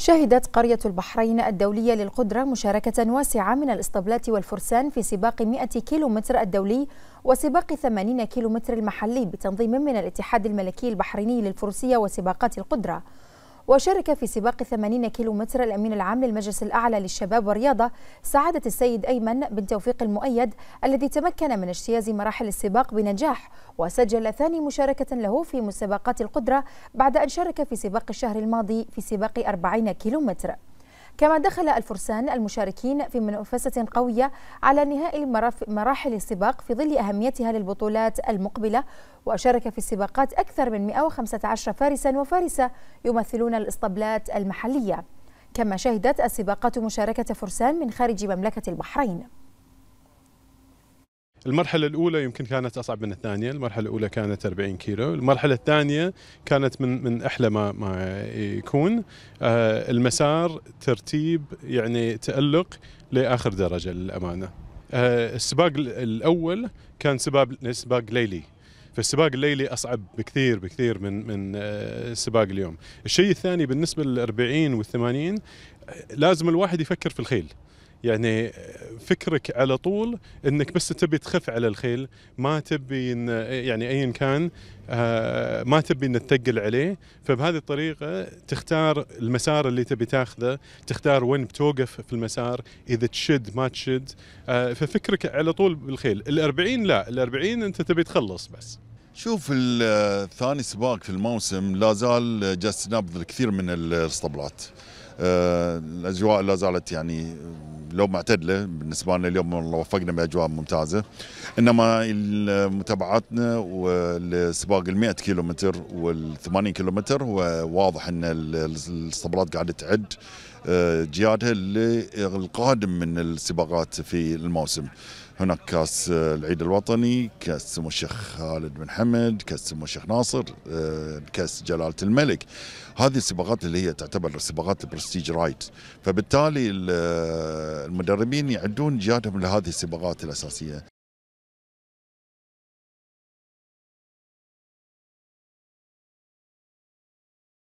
شهدت قرية البحرين الدولية للقدرة مشاركة واسعة من الاسطبلات والفرسان في سباق 100 كيلومتر الدولي وسباق 80 كيلومتر المحلي بتنظيم من الاتحاد الملكي البحريني للفروسية وسباقات القدرة وشارك في سباق 80 كيلومتر الأمين العام للمجلس الأعلى للشباب والرياضة سعادة السيد أيمن بن توفيق المؤيد الذي تمكن من اجتياز مراحل السباق بنجاح وسجل ثاني مشاركة له في مسابقات القدرة بعد أن شارك في سباق الشهر الماضي في سباق 40 كيلومتر كما دخل الفرسان المشاركين في منافسة قوية على نهائي مراحل السباق في ظل أهميتها للبطولات المقبلة وشارك في السباقات أكثر من 115 فارسا وفارسة يمثلون الإسطبلات المحلية كما شهدت السباقات مشاركة فرسان من خارج مملكة البحرين المرحلة الأولى يمكن كانت أصعب من الثانية، المرحلة الأولى كانت 40 كيلو، المرحلة الثانية كانت من من أحلى ما ما يكون آه المسار ترتيب يعني تألق لآخر درجة للأمانة. آه السباق الأول كان سباق سباق ليلي فالسباق الليلي اصعب بكثير بكثير من من آه، سباق اليوم. الشيء الثاني بالنسبه لل 40 وال 80 لازم الواحد يفكر في الخيل. يعني آه، فكرك على طول انك بس تبي تخف على الخيل ما تبي إن آه، يعني ايا كان آه، ما تبي ان تثقل عليه فبهذه الطريقه تختار المسار اللي تبي تاخذه تختار وين بتوقف في المسار اذا تشد ما تشد ففكرك على طول بالخيل الأربعين لا الأربعين انت تبي تخلص بس شوف الثاني سباق في الموسم لا زال جالس نبذ الكثير من الاسطبلات الاجواء لا زالت يعني لو معتدله بالنسبه لنا اليوم والله وفقنا باجواء ممتازه انما متابعتنا والسباق ال 100 كيلو متر وال 80 كيلو متر وواضح ان الاسطبلات قاعده تعد آه، جيادها للقادم من السباقات في الموسم هناك كاس آه، العيد الوطني كاس سمو الشيخ خالد بن حمد كاس سمو الشيخ ناصر آه، كاس جلالة الملك هذه السباقات اللي هي تعتبر سباقات البرستيج رايد فبالتالي المدربين يعدون جياتهم لهذه السباقات الاساسيه